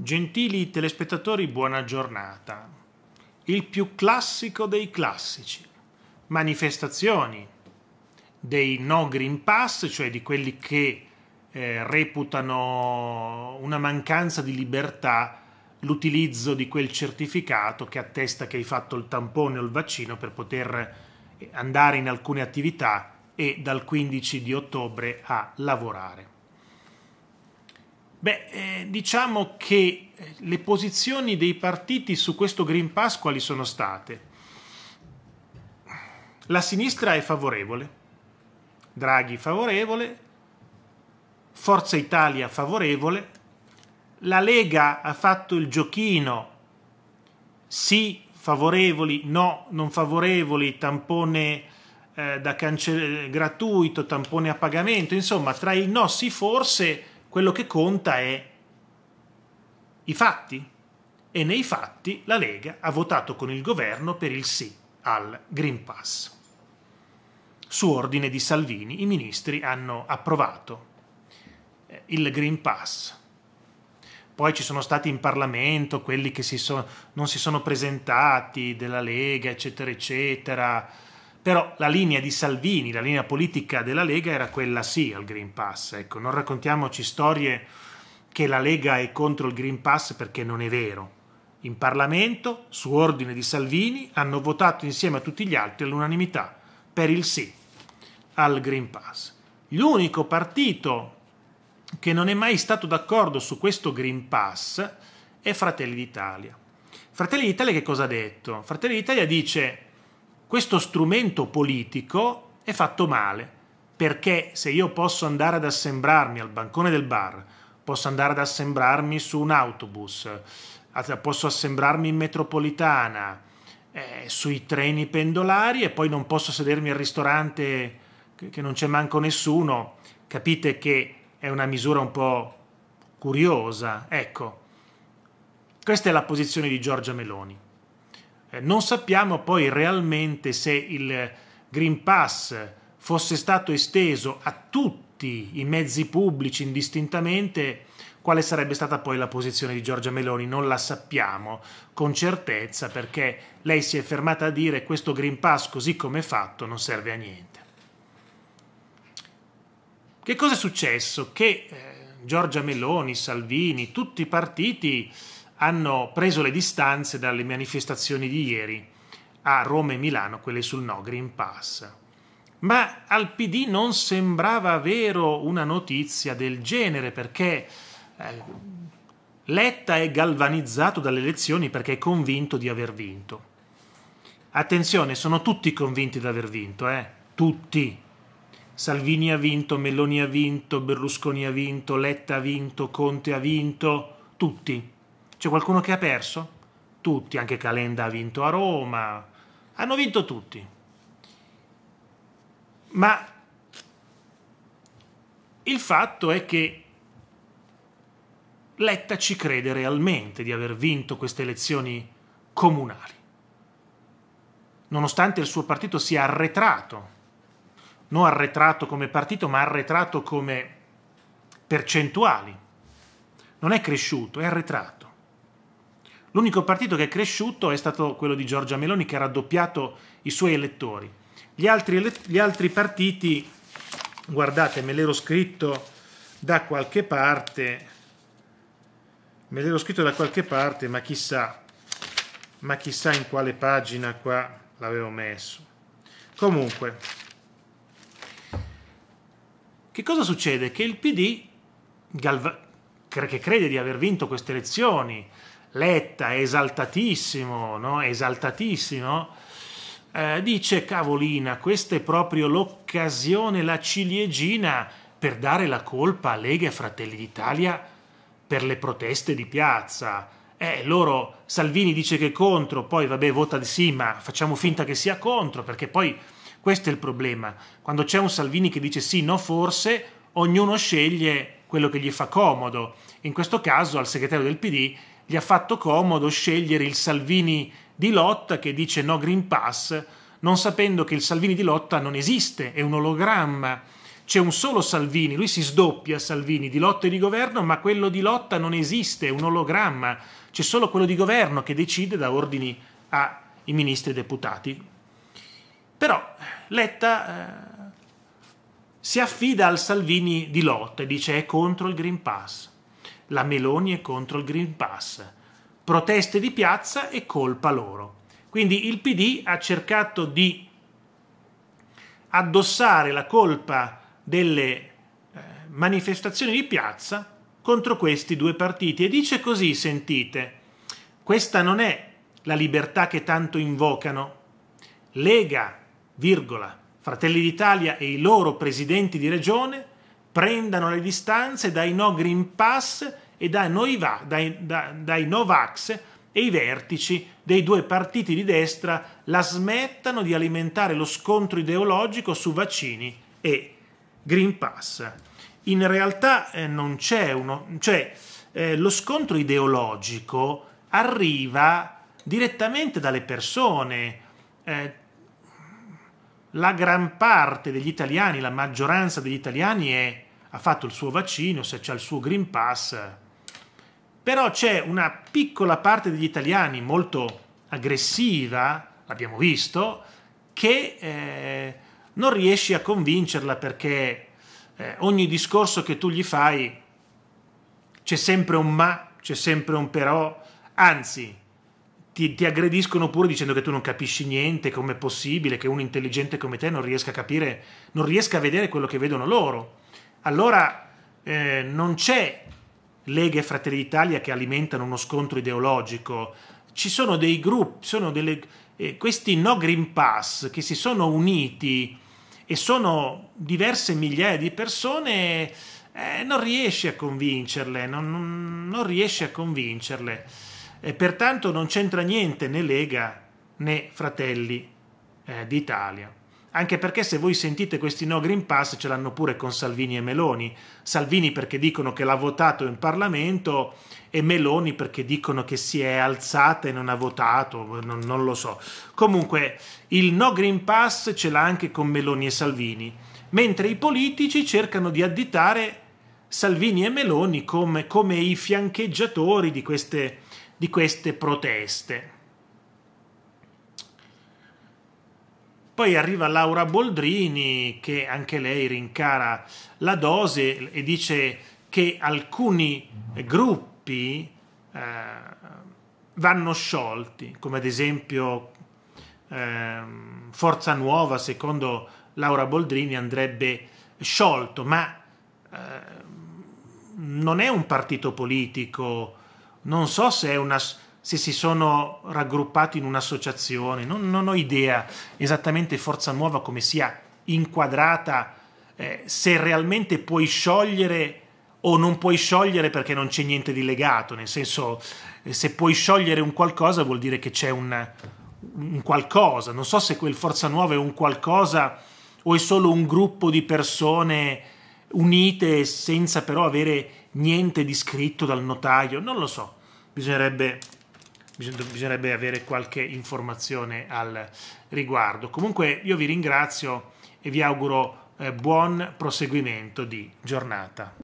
Gentili telespettatori, buona giornata. Il più classico dei classici. Manifestazioni dei no Green Pass, cioè di quelli che eh, reputano una mancanza di libertà l'utilizzo di quel certificato che attesta che hai fatto il tampone o il vaccino per poter eh, andare in alcune attività e dal 15 di ottobre a lavorare. Beh, eh, diciamo che eh, le posizioni dei partiti su questo Green Pass quali sono state? La sinistra è favorevole, Draghi favorevole, Forza Italia favorevole, la Lega ha fatto il giochino, sì favorevoli, no non favorevoli, tampone eh, da cance- gratuito, tampone a pagamento, insomma tra il no sì forse quello che conta è i fatti. E nei fatti la Lega ha votato con il governo per il sì al Green Pass. Su ordine di Salvini i ministri hanno approvato eh, il Green Pass. Poi ci sono stati in Parlamento quelli che si so, non si sono presentati della Lega, eccetera, eccetera però la linea di Salvini, la linea politica della Lega era quella sì al Green Pass. Ecco, non raccontiamoci storie che la Lega è contro il Green Pass perché non è vero. In Parlamento, su ordine di Salvini, hanno votato insieme a tutti gli altri all'unanimità per il sì al Green Pass. L'unico partito che non è mai stato d'accordo su questo Green Pass è Fratelli d'Italia. Fratelli d'Italia che cosa ha detto? Fratelli d'Italia dice questo strumento politico è fatto male, perché se io posso andare ad assembrarmi al bancone del bar, posso andare ad assembrarmi su un autobus, posso assembrarmi in metropolitana, eh, sui treni pendolari e poi non posso sedermi al ristorante che non c'è manco nessuno, capite che è una misura un po' curiosa. Ecco, questa è la posizione di Giorgia Meloni. Eh, non sappiamo poi realmente se il Green Pass fosse stato esteso a tutti i mezzi pubblici indistintamente, quale sarebbe stata poi la posizione di Giorgia Meloni? Non la sappiamo con certezza perché lei si è fermata a dire questo Green Pass così come è fatto non serve a niente. Che cosa è successo? Che eh, Giorgia Meloni, Salvini, tutti i partiti hanno preso le distanze dalle manifestazioni di ieri a Roma e Milano, quelle sul no Green Pass. Ma al PD non sembrava vero una notizia del genere perché eh, Letta è galvanizzato dalle elezioni perché è convinto di aver vinto. Attenzione, sono tutti convinti di aver vinto, eh? Tutti. Salvini ha vinto, Meloni ha vinto, Berlusconi ha vinto, Letta ha vinto, Conte ha vinto, tutti. C'è qualcuno che ha perso? Tutti, anche Calenda ha vinto a Roma, hanno vinto tutti. Ma il fatto è che Letta ci crede realmente di aver vinto queste elezioni comunali, nonostante il suo partito sia arretrato, non arretrato come partito, ma arretrato come percentuali. Non è cresciuto, è arretrato. L'unico partito che è cresciuto è stato quello di Giorgia Meloni che ha raddoppiato i suoi elettori. Gli altri, gli altri partiti, guardate, me l'ero scritto da qualche parte, me l'ero scritto da qualche parte, ma chissà, ma chissà in quale pagina qua l'avevo messo. Comunque, che cosa succede? Che il PD, che crede di aver vinto queste elezioni, Letta, esaltatissimo, no? esaltatissimo, eh, dice cavolina, questa è proprio l'occasione, la ciliegina per dare la colpa a Lega e Fratelli d'Italia per le proteste di piazza. Eh, loro, Salvini dice che è contro, poi vabbè vota di sì, ma facciamo finta che sia contro, perché poi questo è il problema. Quando c'è un Salvini che dice sì, no, forse, ognuno sceglie quello che gli fa comodo. In questo caso al segretario del PD gli ha fatto comodo scegliere il Salvini di Lotta che dice no Green Pass, non sapendo che il Salvini di Lotta non esiste, è un ologramma. C'è un solo Salvini, lui si sdoppia Salvini di lotta e di governo, ma quello di lotta non esiste, è un ologramma. C'è solo quello di governo che decide da ordini ai ministri e deputati. Però Letta eh, si affida al Salvini di lotta e dice è contro il Green Pass. La Meloni è contro il Green Pass. Proteste di piazza e colpa loro. Quindi il PD ha cercato di addossare la colpa delle eh, manifestazioni di piazza contro questi due partiti e dice così, sentite, questa non è la libertà che tanto invocano. Lega, virgola, Fratelli d'Italia e i loro presidenti di regione prendano le distanze dai no Green Pass e dai, noiva, dai, da, dai Novax e i vertici dei due partiti di destra la smettano di alimentare lo scontro ideologico su vaccini e Green Pass. In realtà eh, non c'è uno, cioè eh, lo scontro ideologico arriva direttamente dalle persone. Eh, la gran parte degli italiani, la maggioranza degli italiani è ha fatto il suo vaccino, se ha il suo Green Pass. Però c'è una piccola parte degli italiani molto aggressiva, l'abbiamo visto, che eh, non riesci a convincerla perché eh, ogni discorso che tu gli fai c'è sempre un ma, c'è sempre un però, anzi ti, ti, aggrediscono pure dicendo che tu non capisci niente, com'è possibile che un intelligente come te non riesca a capire, non riesca a vedere quello che vedono loro allora eh, non c'è Lega e Fratelli d'Italia che alimentano uno scontro ideologico. Ci sono dei gruppi, sono delle, eh, questi no Green Pass che si sono uniti e sono diverse migliaia di persone, eh, non riesce a convincerle, non, non, non riesce a convincerle. E pertanto non c'entra niente né Lega né Fratelli eh, d'Italia anche perché se voi sentite questi no Green Pass ce l'hanno pure con Salvini e Meloni. Salvini perché dicono che l'ha votato in Parlamento e Meloni perché dicono che si è alzata e non ha votato, non, non lo so. Comunque il no Green Pass ce l'ha anche con Meloni e Salvini, mentre i politici cercano di additare Salvini e Meloni come, come i fiancheggiatori di queste, di queste proteste. Poi arriva Laura Boldrini che anche lei rincara la dose e dice che alcuni gruppi eh, vanno sciolti, come ad esempio eh, Forza Nuova, secondo Laura Boldrini, andrebbe sciolto, ma eh, non è un partito politico, non so se è una se si sono raggruppati in un'associazione, non, non ho idea esattamente Forza Nuova come sia inquadrata, eh, se realmente puoi sciogliere o non puoi sciogliere perché non c'è niente di legato, nel senso eh, se puoi sciogliere un qualcosa vuol dire che c'è un, un qualcosa, non so se quel Forza Nuova è un qualcosa o è solo un gruppo di persone unite senza però avere niente di scritto dal notaio, non lo so, bisognerebbe bisognerebbe avere qualche informazione al riguardo. Comunque io vi ringrazio e vi auguro eh, buon proseguimento di giornata.